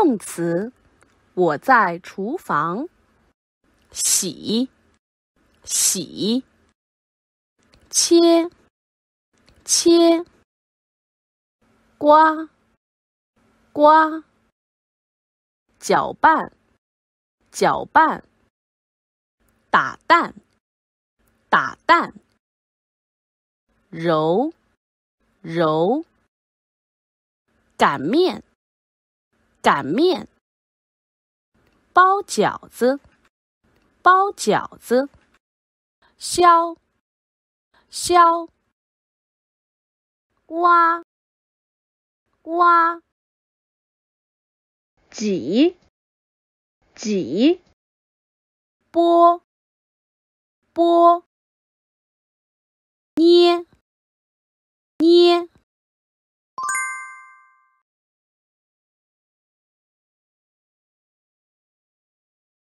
动词，我在厨房洗洗、切切、刮刮、搅拌搅拌、打蛋打蛋、揉揉、擀面。擀面，包饺子，包饺子，削，削，挖，挖，挤，挤，拨，拨，捏。